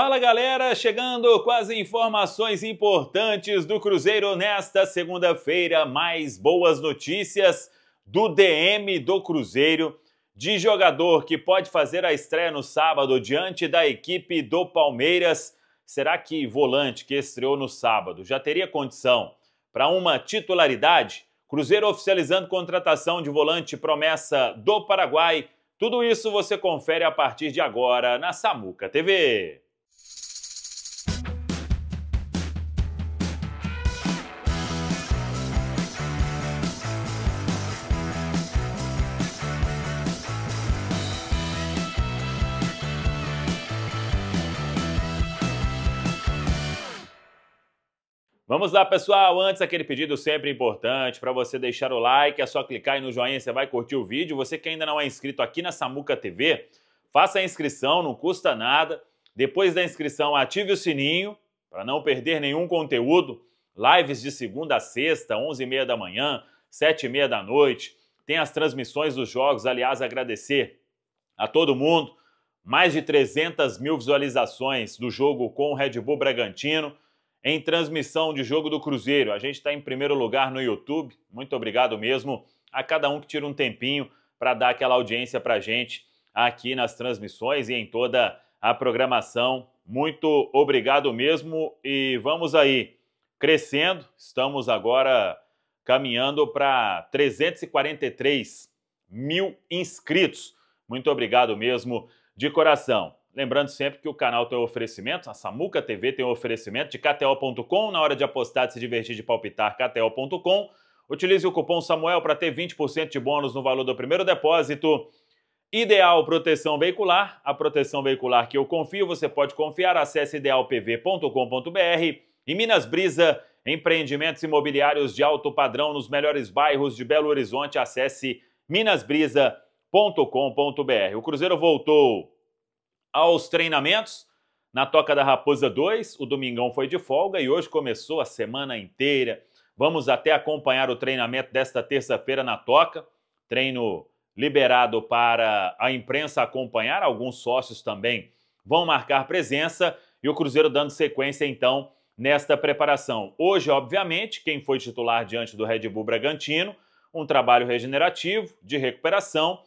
Fala galera, chegando com as informações importantes do Cruzeiro nesta segunda-feira. Mais boas notícias do DM do Cruzeiro, de jogador que pode fazer a estreia no sábado diante da equipe do Palmeiras. Será que volante que estreou no sábado já teria condição para uma titularidade? Cruzeiro oficializando contratação de volante promessa do Paraguai. Tudo isso você confere a partir de agora na Samuca TV. Vamos lá, pessoal. Antes, aquele pedido sempre importante para você deixar o like. É só clicar aí no joinha, você vai curtir o vídeo. Você que ainda não é inscrito aqui na Samuca TV, faça a inscrição, não custa nada. Depois da inscrição, ative o sininho para não perder nenhum conteúdo. Lives de segunda a sexta, 11h30 da manhã, 7h30 da noite. Tem as transmissões dos jogos. Aliás, agradecer a todo mundo. Mais de 300 mil visualizações do jogo com o Red Bull Bragantino em transmissão de jogo do Cruzeiro. A gente está em primeiro lugar no YouTube. Muito obrigado mesmo a cada um que tira um tempinho para dar aquela audiência para a gente aqui nas transmissões e em toda a programação. Muito obrigado mesmo e vamos aí crescendo. Estamos agora caminhando para 343 mil inscritos. Muito obrigado mesmo de coração. Lembrando sempre que o canal tem um oferecimento, a Samuca TV tem um oferecimento de KTO.com. Na hora de apostar, de se divertir, de palpitar, KTO.com. Utilize o cupom Samuel para ter 20% de bônus no valor do primeiro depósito. Ideal Proteção Veicular, a proteção veicular que eu confio, você pode confiar. Acesse idealpv.com.br. E Minas Brisa, empreendimentos imobiliários de alto padrão nos melhores bairros de Belo Horizonte. Acesse minasbrisa.com.br. O Cruzeiro voltou aos treinamentos. Na Toca da Raposa 2, o domingão foi de folga e hoje começou a semana inteira. Vamos até acompanhar o treinamento desta terça-feira na Toca. Treino liberado para a imprensa acompanhar, alguns sócios também vão marcar presença e o Cruzeiro dando sequência então nesta preparação. Hoje, obviamente, quem foi titular diante do Red Bull Bragantino, um trabalho regenerativo, de recuperação,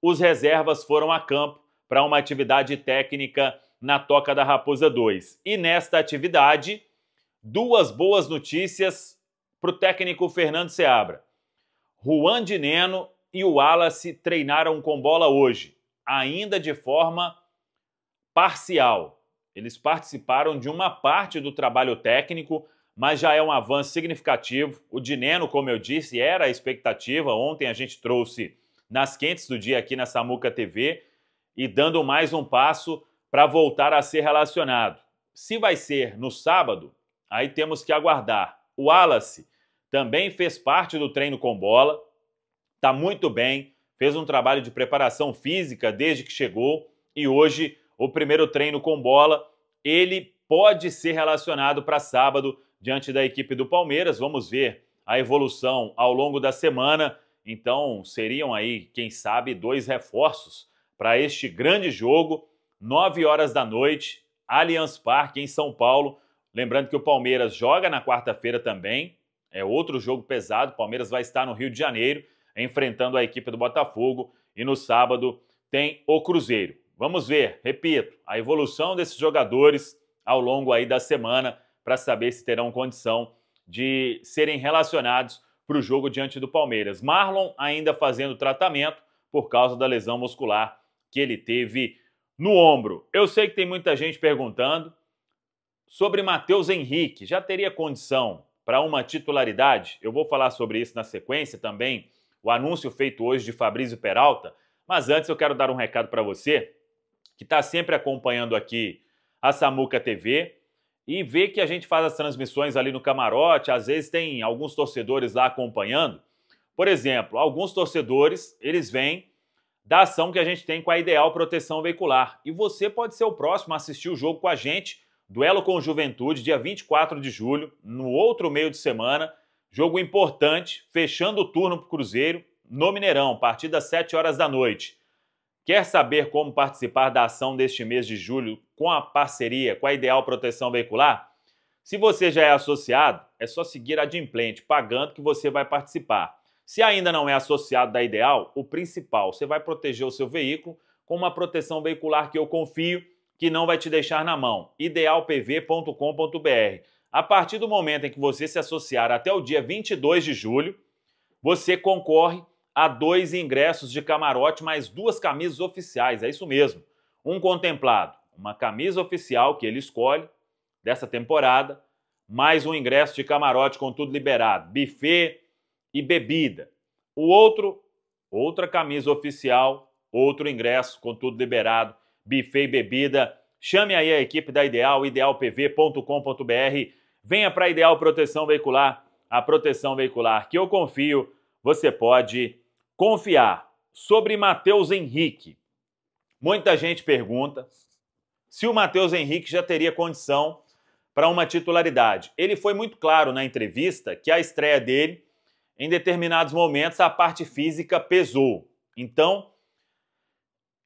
os reservas foram a campo para uma atividade técnica na Toca da Raposa 2. E nesta atividade, duas boas notícias para o técnico Fernando Seabra. Juan de Neno e o Wallace treinaram com bola hoje, ainda de forma parcial. Eles participaram de uma parte do trabalho técnico, mas já é um avanço significativo. O Dineno, como eu disse, era a expectativa. Ontem a gente trouxe nas quentes do dia aqui na Samuca TV e dando mais um passo para voltar a ser relacionado. Se vai ser no sábado, aí temos que aguardar. O Wallace também fez parte do treino com bola, está muito bem, fez um trabalho de preparação física desde que chegou e hoje o primeiro treino com bola, ele pode ser relacionado para sábado diante da equipe do Palmeiras. Vamos ver a evolução ao longo da semana. Então, seriam aí, quem sabe, dois reforços para este grande jogo, 9 horas da noite, Allianz Parque, em São Paulo. Lembrando que o Palmeiras joga na quarta-feira também, é outro jogo pesado. O Palmeiras vai estar no Rio de Janeiro, enfrentando a equipe do Botafogo. E no sábado tem o Cruzeiro. Vamos ver, repito, a evolução desses jogadores ao longo aí da semana para saber se terão condição de serem relacionados para o jogo diante do Palmeiras. Marlon ainda fazendo tratamento por causa da lesão muscular que ele teve no ombro. Eu sei que tem muita gente perguntando sobre Matheus Henrique. Já teria condição para uma titularidade? Eu vou falar sobre isso na sequência também, o anúncio feito hoje de Fabrício Peralta. Mas antes eu quero dar um recado para você que está sempre acompanhando aqui a Samuca TV e vê que a gente faz as transmissões ali no camarote, às vezes tem alguns torcedores lá acompanhando. Por exemplo, alguns torcedores, eles vêm da ação que a gente tem com a Ideal Proteção Veicular. E você pode ser o próximo a assistir o jogo com a gente, duelo com o Juventude, dia 24 de julho, no outro meio de semana. Jogo importante, fechando o turno para o Cruzeiro, no Mineirão, a partir das 7 horas da noite. Quer saber como participar da ação deste mês de julho com a parceria com a Ideal Proteção Veicular? Se você já é associado, é só seguir a adimplente, pagando que você vai participar. Se ainda não é associado da Ideal, o principal, você vai proteger o seu veículo com uma proteção veicular que eu confio que não vai te deixar na mão. idealpv.com.br. A partir do momento em que você se associar até o dia 22 de julho, você concorre a dois ingressos de camarote mais duas camisas oficiais, é isso mesmo. Um contemplado, uma camisa oficial que ele escolhe dessa temporada, mais um ingresso de camarote com tudo liberado, buffet, e bebida. O outro, outra camisa oficial, outro ingresso, com tudo liberado, buffet e bebida. Chame aí a equipe da Ideal, idealpv.com.br. Venha para a Ideal Proteção Veicular, a proteção veicular que eu confio, você pode confiar. Sobre Matheus Henrique, muita gente pergunta se o Matheus Henrique já teria condição para uma titularidade. Ele foi muito claro na entrevista que a estreia dele em determinados momentos a parte física pesou. Então,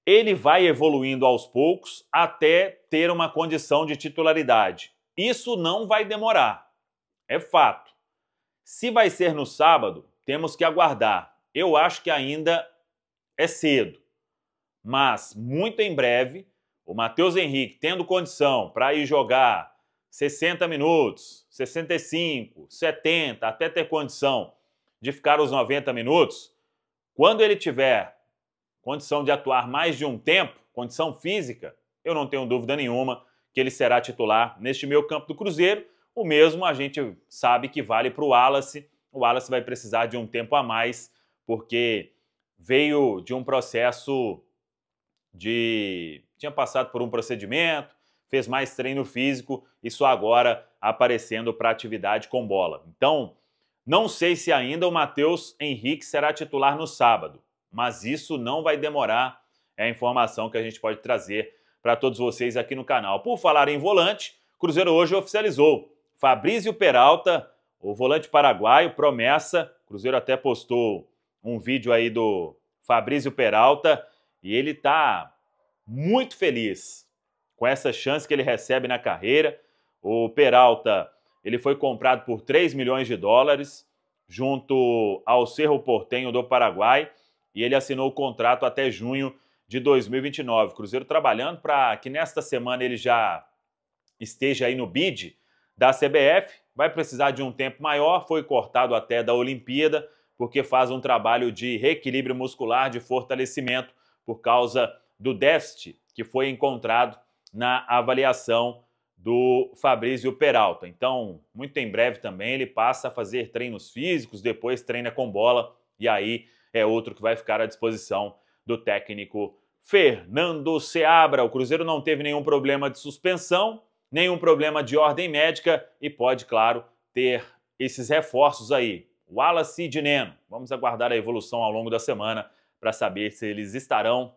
ele vai evoluindo aos poucos até ter uma condição de titularidade. Isso não vai demorar, é fato. Se vai ser no sábado, temos que aguardar. Eu acho que ainda é cedo, mas muito em breve, o Matheus Henrique tendo condição para ir jogar 60 minutos, 65, 70, até ter condição de ficar os 90 minutos, quando ele tiver condição de atuar mais de um tempo, condição física, eu não tenho dúvida nenhuma que ele será titular neste meio campo do Cruzeiro. O mesmo a gente sabe que vale para o Wallace. O Wallace vai precisar de um tempo a mais, porque veio de um processo de. tinha passado por um procedimento, fez mais treino físico e só agora aparecendo para atividade com bola. Então, não sei se ainda o Matheus Henrique será titular no sábado, mas isso não vai demorar. É a informação que a gente pode trazer para todos vocês aqui no canal. Por falar em volante, Cruzeiro hoje oficializou. Fabrício Peralta, o volante paraguaio, promessa. Cruzeiro até postou um vídeo aí do Fabrício Peralta e ele está muito feliz com essa chance que ele recebe na carreira. O Peralta ele foi comprado por 3 milhões de dólares junto ao Cerro Portenho do Paraguai e ele assinou o contrato até junho de 2029. Cruzeiro trabalhando para que nesta semana ele já esteja aí no bid da CBF. Vai precisar de um tempo maior, foi cortado até da Olimpíada, porque faz um trabalho de reequilíbrio muscular, de fortalecimento, por causa do déficit que foi encontrado na avaliação do Fabrício Peralta. Então, muito em breve também ele passa a fazer treinos físicos, depois treina com bola e aí é outro que vai ficar à disposição do técnico Fernando Seabra. O Cruzeiro não teve nenhum problema de suspensão, nenhum problema de ordem médica e pode, claro, ter esses reforços aí. Wallace e Dineno. Vamos aguardar a evolução ao longo da semana para saber se eles estarão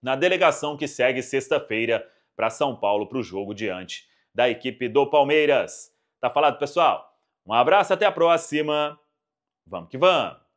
na delegação que segue sexta-feira para São Paulo para o jogo diante da equipe do Palmeiras. Tá falado, pessoal? Um abraço, até a próxima. Vamos que vamos!